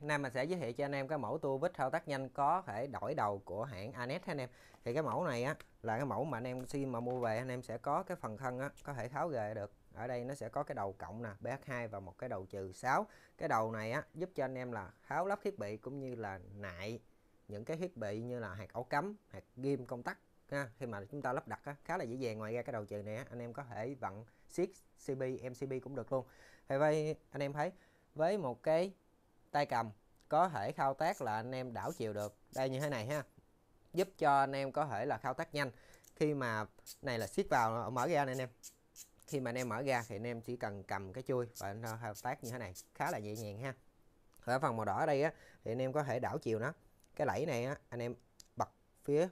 nay mình sẽ giới thiệu cho anh em cái mẫu tua vít thao tác nhanh có thể đổi đầu của hãng Anet anh em. Thì cái mẫu này á là cái mẫu mà anh em khi mà mua về anh em sẽ có cái phần thân á có thể tháo rời được. Ở đây nó sẽ có cái đầu cộng nè, BH2 và một cái đầu trừ 6. Cái đầu này á giúp cho anh em là tháo lắp thiết bị cũng như là nại những cái thiết bị như là hạt ổ cắm, hạt ghim công tắc ha. Khi mà chúng ta lắp đặt á khá là dễ dàng. Ngoài ra cái đầu trừ này á, anh em có thể vặn siết CB, MCB cũng được luôn. Thì vậy anh em thấy với một cái tay cầm có thể thao tác là anh em đảo chiều được đây như thế này ha giúp cho anh em có thể là thao tác nhanh khi mà này là siết vào mở ra nè anh em khi mà anh em mở ra thì anh em chỉ cần cầm cái chui và thao tác như thế này khá là nhẹ nhàng ha ở phần màu đỏ ở đây á, thì anh em có thể đảo chiều nó cái lẫy này á, anh em bật phía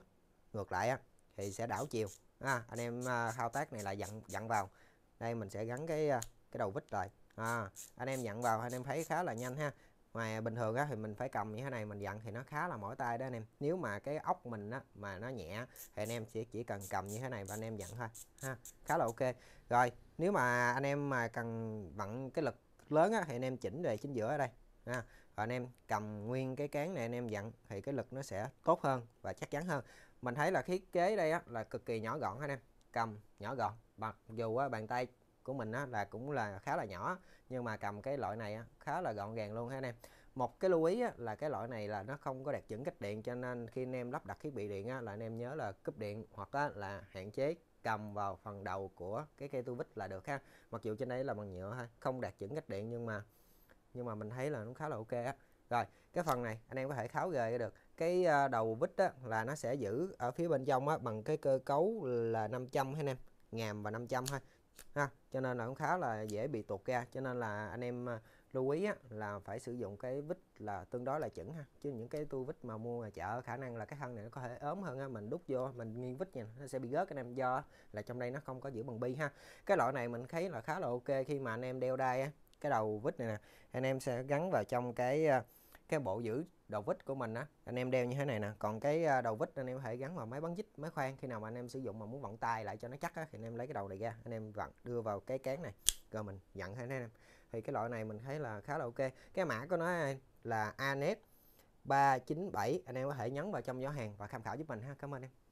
ngược lại á, thì sẽ đảo chiều à, anh em thao à, tác này là dặn dặn vào đây mình sẽ gắn cái à, cái đầu vít rồi à, anh em dặn vào anh em thấy khá là nhanh ha ngoài bình thường á thì mình phải cầm như thế này mình dặn thì nó khá là mỏi tay đó anh em nếu mà cái ốc mình á mà nó nhẹ thì anh em sẽ chỉ cần cầm như thế này và anh em dặn thôi ha khá là ok rồi nếu mà anh em mà cần vặn cái lực lớn á thì anh em chỉnh về chính giữa ở đây ha và anh em cầm nguyên cái cán này anh em dặn thì cái lực nó sẽ tốt hơn và chắc chắn hơn mình thấy là thiết kế đây á là cực kỳ nhỏ gọn anh em cầm nhỏ gọn mặc dù á, bàn tay của mình á, là cũng là khá là nhỏ nhưng mà cầm cái loại này á, khá là gọn gàng luôn ha anh em một cái lưu ý á, là cái loại này là nó không có đạt chuẩn cách điện cho nên khi anh em lắp đặt thiết bị điện á, là anh em nhớ là cúp điện hoặc á, là hạn chế cầm vào phần đầu của cái cây tu vít là được ha mặc dù trên đây là bằng nhựa ha không đạt chuẩn cách điện nhưng mà nhưng mà mình thấy là nó khá là ok á rồi cái phần này anh em có thể tháo rời được cái ờ, đầu vít á, là nó sẽ giữ ở phía bên trong á, bằng cái cơ cấu là 500 ha anh em ngàm và 500 thôi ha cho nên là cũng khá là dễ bị tuột ra cho nên là anh em à, lưu ý á, là phải sử dụng cái vít là tương đối là chuẩn ha chứ những cái tu vít mà mua ngoài chợ khả năng là cái thân này nó có thể ốm hơn á mình đút vô mình nghiêng vít nha nó sẽ bị gớt anh em do là trong đây nó không có giữ bằng bi ha cái loại này mình thấy là khá là ok khi mà anh em đeo đai á, cái đầu vít này nè anh em sẽ gắn vào trong cái à, cái bộ giữ đầu vít của mình á anh em đeo như thế này nè còn cái à, đầu vít anh em có thể gắn vào máy bắn vít máy khoan khi nào mà anh em sử dụng mà muốn vặn tay lại cho nó chắc á thì anh em lấy cái đầu này ra anh em vặn đưa vào cái cán này rồi mình nhận thế này thì cái loại này mình thấy là khá là ok cái mã của nó là anet 397 anh em có thể nhấn vào trong giỏ hàng và tham khảo giúp mình ha cảm ơn em